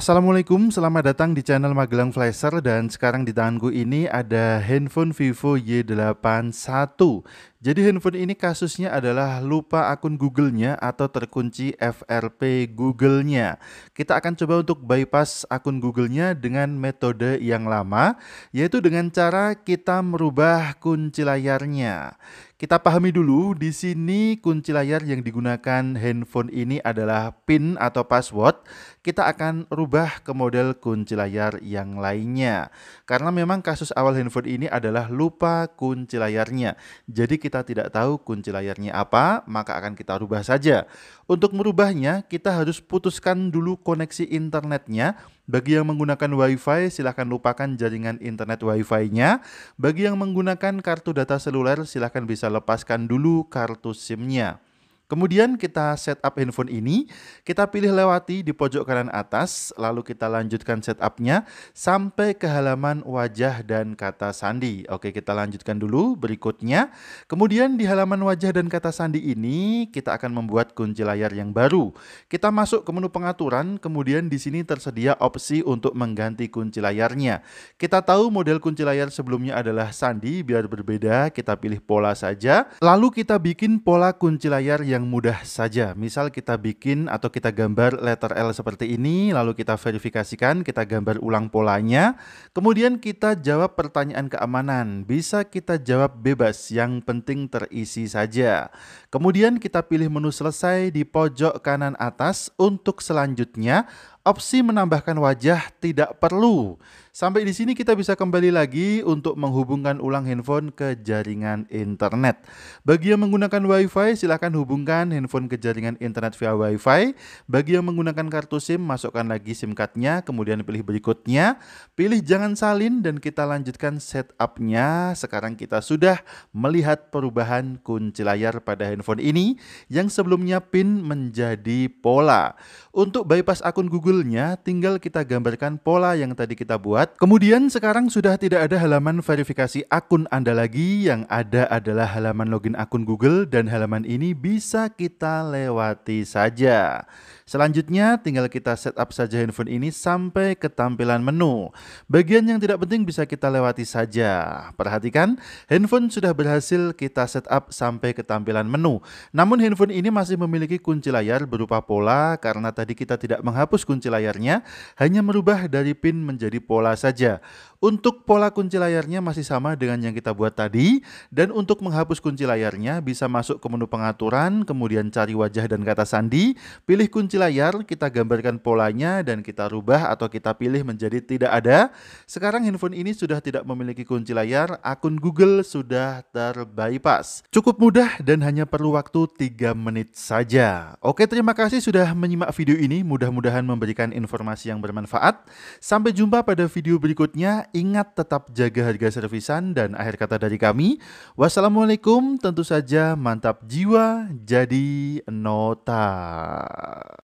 Assalamualaikum, selamat datang di channel Magelang Flasher dan sekarang di tanganku ini ada handphone Vivo Y81. Jadi handphone ini kasusnya adalah lupa akun Google-nya atau terkunci FRP Google-nya. Kita akan coba untuk bypass akun Google-nya dengan metode yang lama, yaitu dengan cara kita merubah kunci layarnya. Kita pahami dulu, di sini kunci layar yang digunakan handphone ini adalah PIN atau password. Kita akan rubah ke model kunci layar yang lainnya. Karena memang kasus awal handphone ini adalah lupa kunci layarnya. Jadi kita tidak tahu kunci layarnya apa, maka akan kita rubah saja. Untuk merubahnya, kita harus putuskan dulu koneksi internetnya bagi yang menggunakan WiFi, silahkan lupakan jaringan internet WiFi-nya. Bagi yang menggunakan kartu data seluler, silahkan bisa lepaskan dulu kartu SIM-nya. Kemudian kita setup handphone ini, kita pilih lewati di pojok kanan atas, lalu kita lanjutkan setupnya sampai ke halaman wajah dan kata sandi. Oke, kita lanjutkan dulu berikutnya. Kemudian di halaman wajah dan kata sandi ini, kita akan membuat kunci layar yang baru. Kita masuk ke menu pengaturan, kemudian di sini tersedia opsi untuk mengganti kunci layarnya. Kita tahu model kunci layar sebelumnya adalah sandi, biar berbeda kita pilih pola saja. Lalu kita bikin pola kunci layar yang yang mudah saja. Misal kita bikin atau kita gambar letter L seperti ini, lalu kita verifikasikan, kita gambar ulang polanya. Kemudian kita jawab pertanyaan keamanan. Bisa kita jawab bebas, yang penting terisi saja. Kemudian kita pilih menu selesai di pojok kanan atas. Untuk selanjutnya, Opsi menambahkan wajah tidak perlu. Sampai di sini kita bisa kembali lagi untuk menghubungkan ulang handphone ke jaringan internet. Bagi yang menggunakan WiFi, silakan hubungkan handphone ke jaringan internet via WiFi. Bagi yang menggunakan kartu SIM, masukkan lagi SIM cardnya, kemudian pilih berikutnya. Pilih jangan salin dan kita lanjutkan setupnya. Sekarang kita sudah melihat perubahan kunci layar pada handphone ini yang sebelumnya pin menjadi pola. Untuk bypass akun Google tinggal kita gambarkan pola yang tadi kita buat. Kemudian sekarang sudah tidak ada halaman verifikasi akun Anda lagi, yang ada adalah halaman login akun Google dan halaman ini bisa kita lewati saja. Selanjutnya tinggal kita setup saja handphone ini sampai ke tampilan menu. Bagian yang tidak penting bisa kita lewati saja. Perhatikan, handphone sudah berhasil kita setup sampai ke tampilan menu. Namun handphone ini masih memiliki kunci layar berupa pola karena tadi kita tidak menghapus kunci kunci layarnya hanya merubah dari pin menjadi pola saja. Untuk pola kunci layarnya masih sama dengan yang kita buat tadi dan untuk menghapus kunci layarnya bisa masuk ke menu pengaturan, kemudian cari wajah dan kata sandi, pilih kunci layar, kita gambarkan polanya dan kita rubah atau kita pilih menjadi tidak ada. Sekarang handphone ini sudah tidak memiliki kunci layar, akun Google sudah terbypass. Cukup mudah dan hanya perlu waktu 3 menit saja. Oke, terima kasih sudah menyimak video ini, mudah-mudahan memberi memberikan informasi yang bermanfaat. Sampai jumpa pada video berikutnya. Ingat tetap jaga harga servisan dan akhir kata dari kami. Wassalamualaikum, tentu saja mantap jiwa jadi nota.